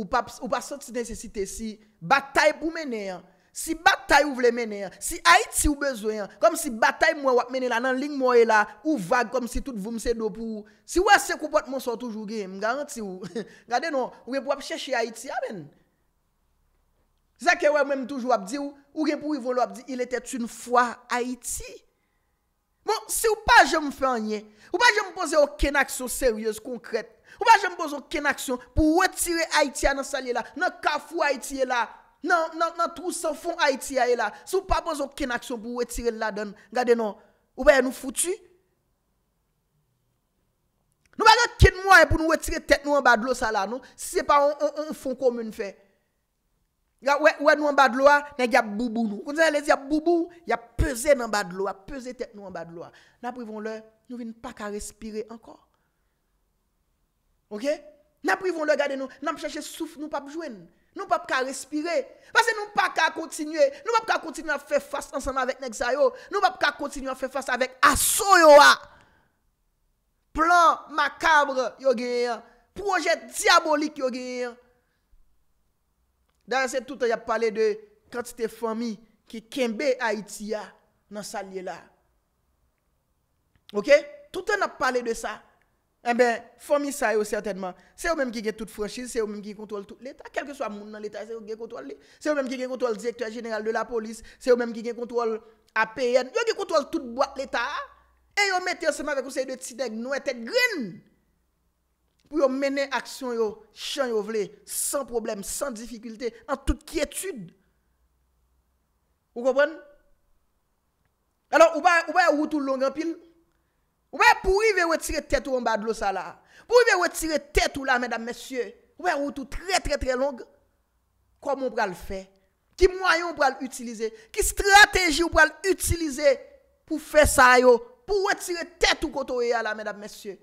ou pa sot si nesesite si batay pou mene, si batay ou vle mene, si Haiti ou bezoyan, kom si batay mwen wap mene la nan ling mwen e la, ou vage kom si tout vumse do pou, si wese koupot monson toujou gen, mga an ti ou, <laughs> gade non, ou gen pou wap cheshe Haiti a men. Sa ke wè mwen toujou wap di ou, ou gen pou wivolo wap di, il etet un fwa Haiti. Bon, se ou pa jèm fè an yè, ou pa jèm pose okèn aksyon seryèz, konkret, ou pa jèm pose okèn aksyon pou wetire Haitia nan salè la, nan kafou Haitia la, nan trousan fon Haitia la, se ou pa pose okèn aksyon pou wetire la dan, gade non, ou pa yè nou foutu. Nou ba gè kèd mwen pou nou wetire tèt nou an badlo sa la nou, se se pa an fon komoun fè. Ouais, nous en bas de l'eau, nous avons boubou nous. Vous savez, les boubou, il y a pesé en bas de loi, pesé tête nous en bas de loi. Nous leur nous ne pas qu'à respirer encore. OK Nous privons le, regardez nous, nous chercher souffle, nous pas jouer. Nous pas respirer parce que nous pas continuer, nous pas continuer à faire face ensemble avec Nexayo, nous pas continuer à faire face avec Asoyoa. Plan macabre projet diabolique Dar se tout an ap pale de kantite Fomi ki kembe Haitia nan sa liye la. Ok? Tout an ap pale de sa. Ebe, eh Fomi sa yo certainman. Se yo menm ki gen tout fwanshi, se yo menm ki kontrol tout l'Etat, kelke swa moun nan l'Etat, se yo menm ki gen kontrol li. Se yo menm ki gen kontrol direktor general de la polis, se yo menm ki gen kontrol APN, yo gen kontrol tout bwa l'Etat, e yo mette yon seman vek ou se yon de tsidek nou etek grin. pou yon mene aksyon yon chan yon vle, san problem, san difikulte, an tout kietude. Ou kopren? Anon, ou baye woutou longan pil? Ou baye pou yon ve wetire tetou an badlo sa la? Pou yon ve wetire tetou la, mèdame, mèsyè? Ou baye woutou tre tre tre long? Koman pral fè? Ki mwayon pral utilize? Ki strateji ou pral utilize pou fè sa yo? Pou wetire tetou koto yon la, mèdame, mèsyè?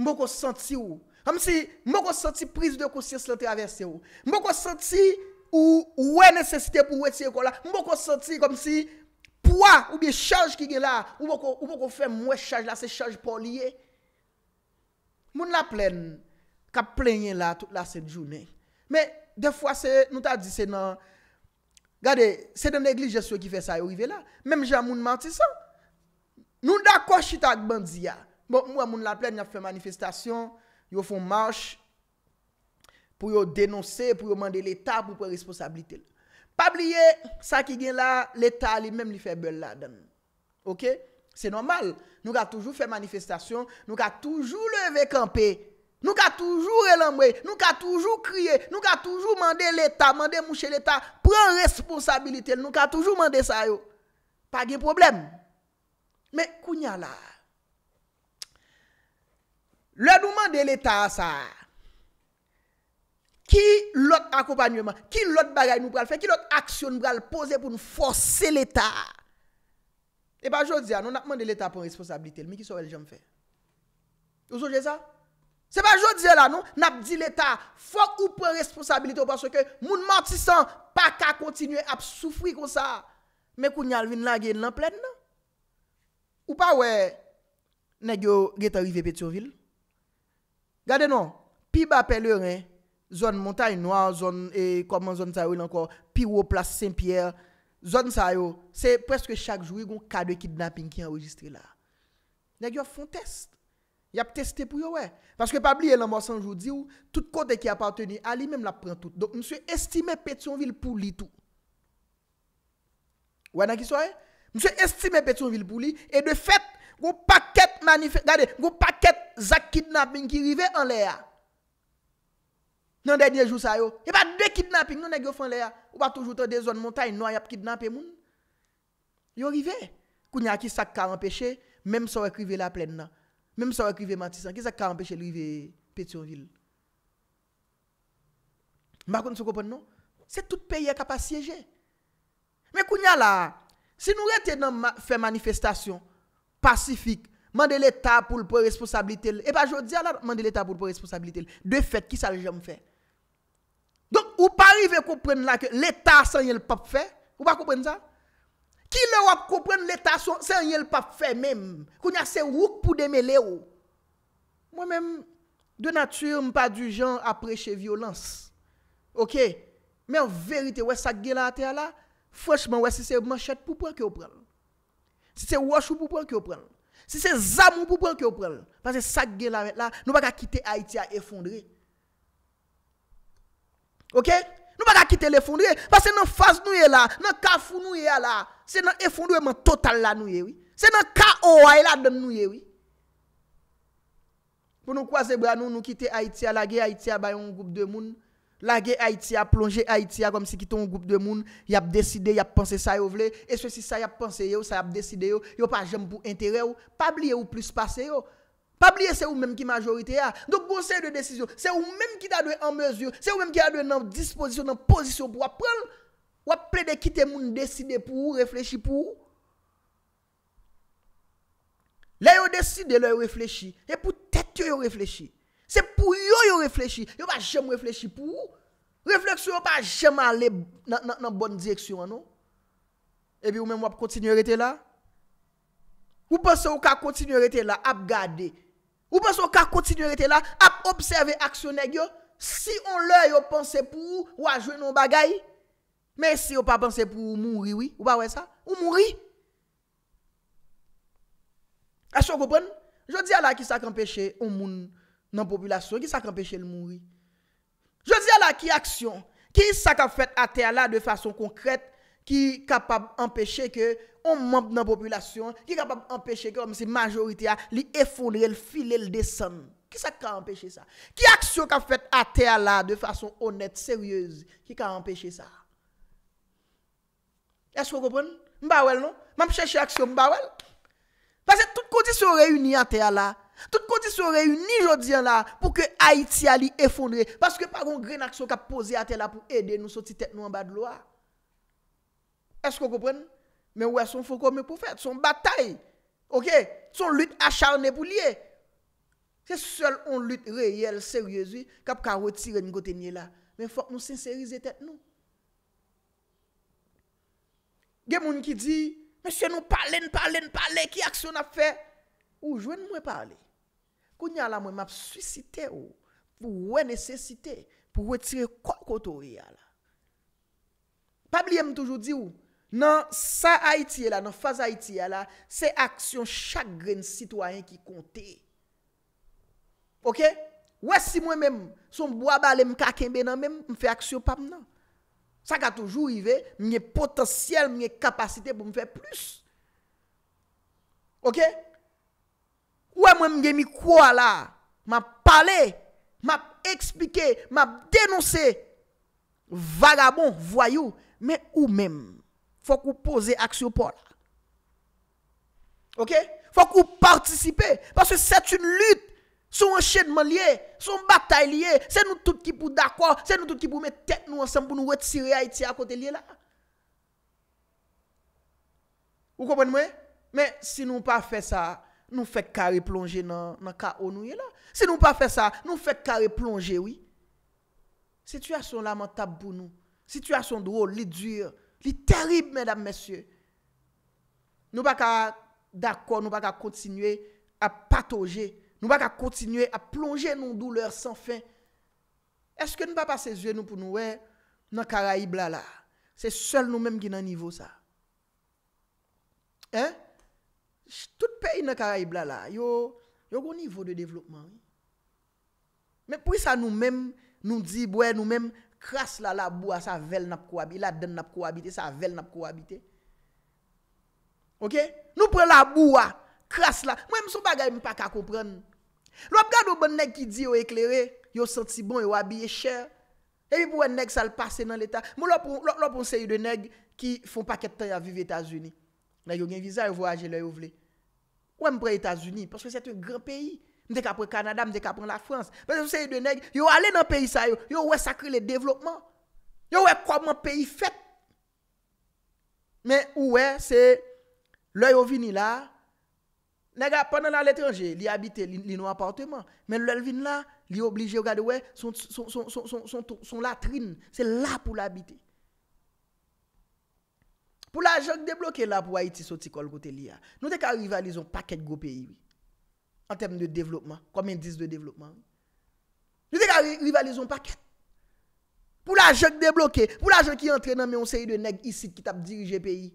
mwen kon santi ou, kom si mwen kon santi prisi de kousis la travesse ou, mwen kon santi ou we nesesite pou weti eko la, mwen kon santi kom si, pouwa ou biye chanj ki gen la, ou mwen kon fè mwen chanj la se chanj pou liye, mwen la plen, ka plenye la tout la se jounen, me defwa se nou ta di se nan, gade, se den e glise sou ki fe sa yo i ve la, mwen jan mwen manti sa, nou da koshita ak bandiya, Bon, mwen moun la ple, ni ap fe manifestasyon, yo foun manche, pou yo denonse, pou yo mande l'Etat, pou pou responsabilite. Pa blye, sa ki gen la, l'Etat li menm li fe bel la. Ok? Se nomal. Nou ka toujou fe manifestasyon, nou ka toujou leve kampe, nou ka toujou relambwe, nou ka toujou kriye, nou ka toujou mande l'Etat, mande mouche l'Etat, pren responsabilite. Nou ka toujou mande sa yo. Pa gen problem. Men, kounya la, Le nou mande l'Etat sa. Ki l'ot akopanyouman, ki l'ot bagay nou pral fe, ki l'ot aksyon nou pral pose pou nou force l'Etat. E pa jodi an, nou nap mande l'Etat pran responsabilite, l'me ki sor el jom fe. Ou soje sa? Se pa jodi an, nou nap di l'Etat, fok ou pran responsabilite, ou pas se ke moun mantisan, pa ka kontinue ap soufri kon sa, me kou nyal vin la gen nan plen nan. Ou pa we, negyo geta uive peti ou vil, Gade nou, pi ba pe le ren, zon montay noua, zon, e, koman zon sa yo lankor, pi ou o plas Saint-Pierre, zon sa yo, se preske chak jou yon kade kidnapping ki enregistre la. Nèk yo fontez, yap teste pou yo we. Panske pabli elan mwosan jou di ou, tout kote ki apateni, a li menm la pren tout. Donk mswe estime Petionville pou li tout. Ou anak iso e? Mswe estime Petionville pou li, e de fet... Gou paket zak kidnaping ki rive an le a. Nan de diye jou sa yo. E pa de kidnaping nan de gyo fan le a. Ou pa toujou te de zon montay nou a yap kidnaping moun. Yo rive. Kounya ki sak ka empeshe. Mem sou ek rive la plen nan. Mem sou ek rive matisan. Ki sak ka empeshe rive Petionville. Bakoun sou kopon nou. Se tout peye kapas siyeje. Men kounya la. Si nou rete nan fe manifestasyon. Pasifik, mande l'Etat pou l'po responsabilite lè. Epa, jodi, ala, mande l'Etat pou l'po responsabilite lè. De fèk, ki sa l'jèm fè? Don, ou pari ve koupren la ke l'Etat san yè l'pap fè? Ou pa koupren za? Ki lè wak koupren l'Etat san yè l'pap fè mèm? Koun yase wouk pou deme lè wou? Mwen mèm, de natur mpa du jèm apreche violans. Ok, mèm verite wè sa gè la ate ala, fòchman wè se se mwen chèd pou pwè kè woprèl? Si se wachou pou pran ki yo pran, si se zamou pou pran ki yo pran, pase sak gen la vet la, nou baka kite Haiti a efondre. Ok? Nou baka kite l'efondre, pase nan faz nou ye la, nan kafou nou ye la, se nan efondre man total la nou ye we, se nan ka owae la den nou ye we. Pou nou kwa zebra nou, nou kite Haiti a la, gen Haiti a bayon, group de moun, Lage Aitia, plonge Aitia, kom si ki ton goup de moun, yap deside, yap pense sa yo vle, eswe si sa yap pense yo, sa yap deside yo, yo pa jem pou entere yo, pa bliye ou plus pase yo. Pa bliye se ou menm ki majorite ya. Donk gose de desisyon, se ou menm ki ta dwe en mezyon, se ou menm ki ta dwe nan disposisyon, nan posisyon pou wap pran, wap ple de kite moun deside pou ou, reflechi pou ou. Le yo deside, le yo reflechi, le pou tet yo yo reflechi. Se pou yo yo refleksi. Yo pa jem refleksi pou ou. Refleksyon yo pa jem ale nan bon direksyon anou. Ebi ou men wap kontinu rete la. Ou pense ou ka kontinu rete la ap gade. Ou pense ou ka kontinu rete la ap observe aksyon e gyo. Si ou lè yo pense pou ou a jwen nou bagay. Men si ou pa pense pou ou mouri oui. Ou pa wè sa? Ou mouri. A chok ou bon? Je di ala ki sa kan peche ou moun. nan populasyon, ki sa ka empèche l mouri? Je di ala, ki aksyon? Ki sa ka fèt a tè ala de fason konkrèt ki kapab empèche ke oman nan populasyon, ki kapab empèche ke oman se majorite li efondre, li file, li desen? Ki sa ka empèche sa? Ki aksyon ka fèt a tè ala de fason honèt, sèryèz, ki ka empèche sa? Esko koupèn? Mbawèl nou? Mbam chèche aksyon, mbawèl? Pase tout kondisyon reyouni a tè ala, Tout koti sou reyouni jodi an la pou ke Aitia li efondre. Paske paron gren aksyon kap pose ate la pou ede nou soti tet nou an ba de lo a. Esko kopren? Men wè son fokou mè pou fè. Son batay. Ok? Son lüt acharne pou liye. Se sol on lüt reyel, seryèzi, kap ka wè tire nkote nye la. Men fok nou senserize tet nou. Gen moun ki di, Mè se nou pale, pale, pale, ki aksyon ap fè? Ou jwen mwen pale? Kounya la mwen map susite ou, pou wè nesesite, pou wè tire kwa koto wè ya la. Pabli yèm toujou di ou, nan sa Haiti ya la, nan faz Haiti ya la, se aksyon chak gren sitwanyen ki konte. Ok? Wè si mwen mèm, son mbwa bale mkakenbe nan mèm, mfè aksyon pabli nan. Sa ka toujou yve, mwenye potasyel, mwenye kapasite pou mfè plus. Ok? Ok? Ouè e mwen mge mi kwa la? Ma pale, ma explike, ma denonse Vagabon, voyou, men ou men Fok ou pose aksyo pot Ok? Fok ou participe Pase set un lut Sou en chedman liye, sou en batay liye Se nou tout ki pou d'akor Se nou tout ki pou me tek nou ansem pou nou wet siri a iti a kote liye la Ou kompon mwen? Men, si nou pa fe sa a nous fait carré plonger dans dans où nous là. Si nous pas fait ça, nous fait carré plonger oui. Situation lamentable pour nous. Situation drôle, dure, terrible mesdames messieurs. Nous pas d'accord, nous pas continuer à patauger, nous pas continuer à plonger nos douleurs sans fin. Est-ce que nous pas passer yeux nous pour nous ouais dans Caraïbes là là. C'est seul nous-mêmes qui dans niveau ça. Hein? Tout peyi nan karayib la la, yo go nivou de devlopman. Men pou y sa nou men nou di, nou men kras la la boua sa vel nap kou habite, la den nap kou habite, sa vel nap kou habite. Ok? Nou pren la boua, kras la, mwen msou bagay mpaka koupren. Lop gado bon neg ki di yo eklere, yo soti bon, yo habi ye chè. E mi pou en neg sal pase nan l'Etat. Mwen lop onse yu de neg ki foun paket tan ya vive Etats-Unis. Nan yo gen vizan yo vo aje lè yo vle. Ouais, les États-Unis, parce que c'est un grand pays. Je qu'après le Canada, je qu'après la France. Parce que c'est de nègres, ils aller dans le pays, ça, ils ont sacré le développement. Ils ont comment le pays fait. Mais où ouais, c'est l'œil au venu là. pendant à l'étranger, il habite dans appartement. Mais l'œil vient là, il est obligé de regarder son son, son, son, son, latrine. C'est là pour l'habiter. Pou la jok deblokè la pou wa iti soti kol kote li ya. Nou te ka rivalizon paket go peyi. An tem de devlopman. Komendis de devlopman. Nou te ka rivalizon paket. Pou la jok deblokè. Pou la jok ki entre nan men on seri de neg isit ki tap dirije peyi.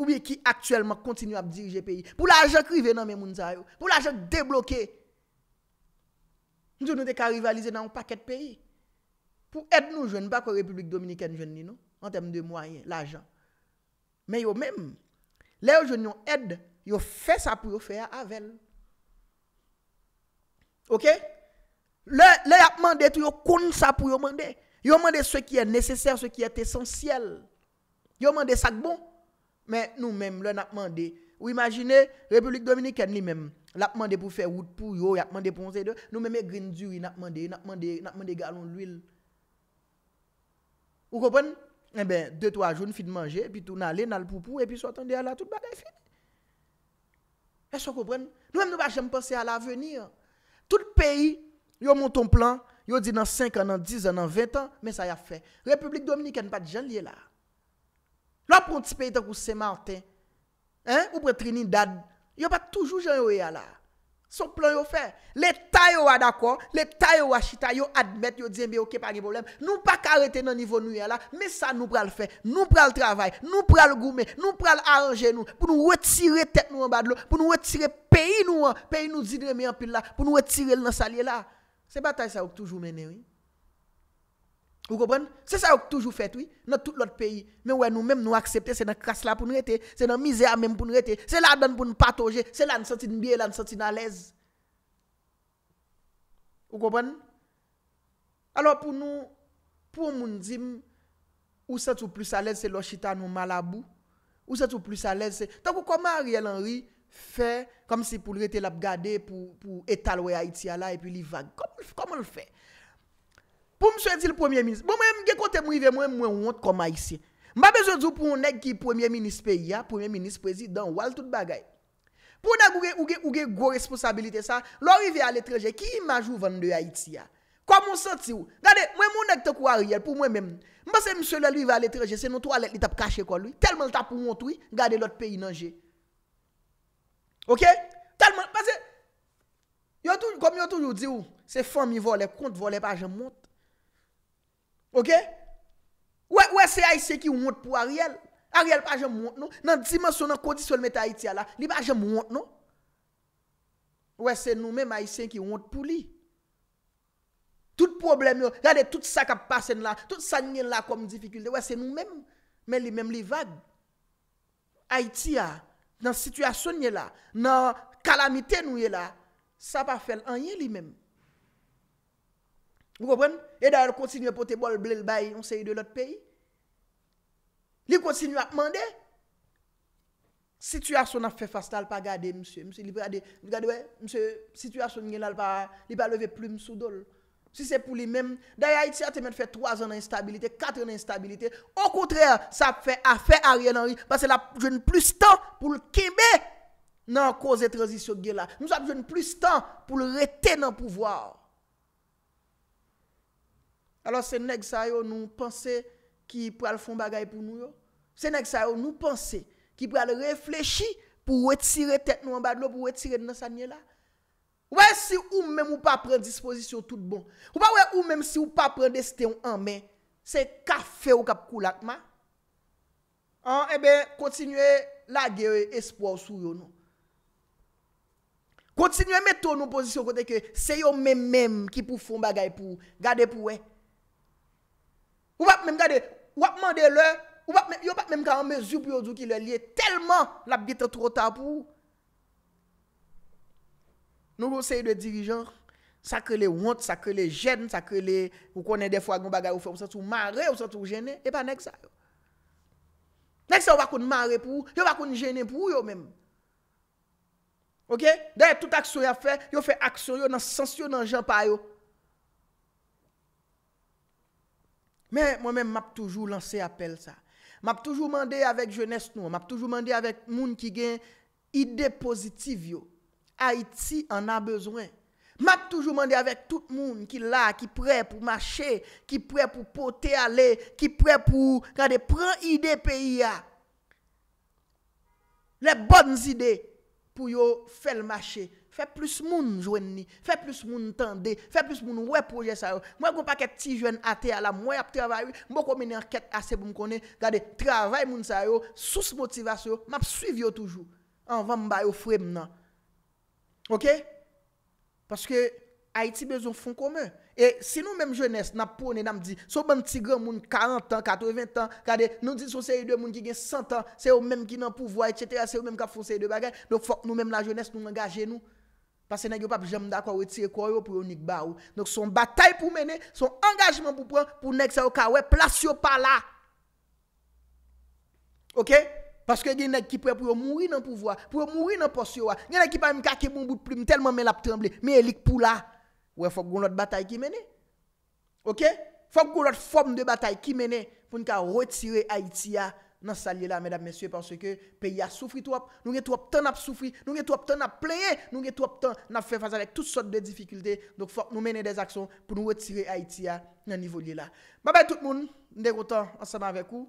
Ou biye ki aktuelman kontinu ap dirije peyi. Pou la jok rive nan men moun zayou. Pou la jok deblokè. Nou te ka rivalizon nan wak paket peyi. Pou et nou jwen bako Republik Dominikèn jwen li nou. An tem de mwayen. La jok. Men yo men, lè yo jounyon ed, yo fè sa pou yo fè a avèl. Ok? Lè ap mande, tou yo kon sa pou yo mande. Yo mande sè ki è nèsesèr, sè ki è tèsensyèl. Yo mande sakbon. Men nou men, lè ap mande. Ou imagine, Republik Dominikèn li men. Lè ap mande pou fè wout pou yo, lè ap mande pou onse de. Nou men, mè grin djou, yon ap mande, yon ap mande galon l'wil. Ou kopèn? E ben, 2-3 joun fide manje, pi tou nale, nal poupou, e pi sou atan de ala tout bagay fide. E sou koupren? Nou mèm nou pa jem pase ala venir. Tout peyi, yo monton plan, yo di nan 5 an, nan 10 an, nan 20 an, men sa ya fè. Republik Dominikè n pa di jan liye la. Lò pronti peyi ta kousè mante, ou pretrini dad, yo pa toujou jan yo e ala. Son plan yo fè. Le ta yo a d'akon, le ta yo a chita, yo admèt, yo djenbe yo ke pari boblem, nou pa karete nan nivou nou ya la, me sa nou pral fè, nou pral travay, nou pral goume, nou pral aranje nou, pou nou wetire tek nou an badlo, pou nou wetire peyi nou an, peyi nou zidre mi an pil la, pou nou wetire l nan salye la. Se batay sa ouk toujou menè wè. Ou kompren? Se sa yo k toujou fet, oui? Nan tout lot peyi. Men wè nou men nou aksepte, se nan kras la pou nou rete. Se nan mizea men pou nou rete. Se la adan pou nou patoje. Se la nou sentin biye, la nou sentin alez. Ou kompren? Alors pou nou, pou moun zim, ou sent ou plus alez, se lo chita nou malabou. Ou sent ou plus alez, se... Tako koman Ariel Henry fe, kom si pou nou rete lap gade, pou etalwe a iti ala, e pi li vage. Koman l fè? Pou mse di l'Premier Ministre, pou bon, mwen mge kote mwen mwen mwen mwont koma iti. Mba bezo djou pou mwen nek ki Premier Ministre peyi ya, Premier Ministre, Prezident, waltout bagay. Pou mwen ak ouge ouge ouge gwo responsabilite sa, lor ive aletreje ki imajou vande Haiti ya. Kwa mwen santi ou. Gade, mwen mwen nek te kwa riyel pou mwen mwen. Mba se mse lè live aletreje, se nou tou alet li tap kache kon luy. Telman l tap mwen mwont wuy, gade lout peyi nan jè. Ok? Telman, pasè. Kom yo tou jou di ou, Ok? Ouè, ouè se non? non? a isen ki woun ppou a riel? A riel pa jem woun nou? Nan dimensyon nan kodisyon met Aitia la, li pa jem woun nou? Ouè se nou men ma isen ki woun ppou li? Tout problem yo, jade tout sa kapasen la, tout sa nyen la kom di fikil de, ouè se nou men? Men li men li vag. Aitia, ah, nan situasyon nye la, nan kalamite nou ye la, sa pa fen an yen li men. Mwen kompren? E da yon kontsinyon pote bol ble l bayi, on se yon de l ot peyi? Li kontsinyon ap mande? Sityasyon ap fe fastal pa gade, msye. Msye li pade, gade we? Msye, sityasyon nye l alpa, li pa leve plume sudol. Si se pou li men, da yon itse ateme te fe 3 an an instabilite, 4 an an instabilite, au kontre, sa fe a fe a rien an ri, parce la jen plus tan pou l kime, nan kouze transisyon gela. Mwen sa jen plus tan pou l rete nan pouvoar. alò se neg sa yo nou panse ki pral fon bagay pou nou yo, se neg sa yo nou panse ki pral reflechi pou wetire tet nou an badlo, pou wetire nan sa nye la, wè si ou mèm ou pa pren dispozisyon tout bon, ou pa wè ou mèm si ou pa pren destyon an mè, se kafe ou kap kulak ma, an e eh bè kontinuè la gewe espoa ou sou yo nou, kontinuè meto nou posisyon kote ke, se yo mèm mèm ki pou fon bagay pou gade pou wè, Ou wap men gade, ou wap men dele, ou wap men, yo wap men gade an me zup yo zou ki le liye, telman la bito tro tabou. Nou wosey de dirijan, sa ke le wont, sa ke le jen, sa ke le, ou konen defwa goun bagay ou fe, ou sa tou mare, ou sa tou jene, e pa nek sa yo. Nek sa yo wakoun mare pou, yo wakoun jene pou yo men. Ok, deye tout aksyon yo fe, yo fe aksyon yo nan sensyo nan jen pa yo. Men, mwen men map toujou lanse apel sa. Map toujou mande avèk jeunesse nou. Map toujou mande avèk moun ki gen ide pozitiv yo. Haiti en a bezwen. Map toujou mande avèk tout moun ki la, ki pre pou mache, ki pre pou pote ale, ki pre pou kade pran ide pe ya. Le bon zide pou yo fel mache. Fè plis moun jwen ni, fè plis moun tan de, fè plis moun wè proje sa yo. Mwen kon pa ket ti jwen ate ala, mwen ap travay yo, mwen kon meni an ket ase pou m konen. Gade, travay moun sa yo, sous motivasyon, mwen ap suivyo toujou. An van mba yo frem nan. Ok? Paske, Haiti bezon fon kome. E, si nou men jwenes, napone nam di, so ban ti gran moun 40 an, 80 an, gade, nou di sou se yi de moun ki gen 100 an, se yo men ki nan pouvoi, etc. Se yo men ka fon se yi de bagay, nou fok nou men la jwenes nou nangaje nou. Pase nèk yo pa pi jam nda kwa wetire kwa yo pou yo nik ba ou. Nèk son batay pou mène, son angajman pou pran pou nèk sa yo ka we plasyo pa la. Ok? Paske gen nèk ki pran pou yo moui nan pouvoa, pou yo moui nan posyo wa. Gen nèk ki pran mika ke moun bout plim, telman men la pou tremble, men elik pou la. We fok goun lot batay ki mène. Ok? Fok goun lot form de batay ki mène pou nika wetire Haitia. nan salye la, mèdap mèsyè, panse ke peyi a soufri tou ap, nou re tou ap tan ap soufri, nou re tou ap tan ap pleye, nou re tou ap tan ap fè faze avèk tout sot de difikultè, dok fòk nou mène des aksyon pou nou wè tire Haiti a nan nivou liye la. Mabè tout moun, ndèk wotan, anseman wèkou.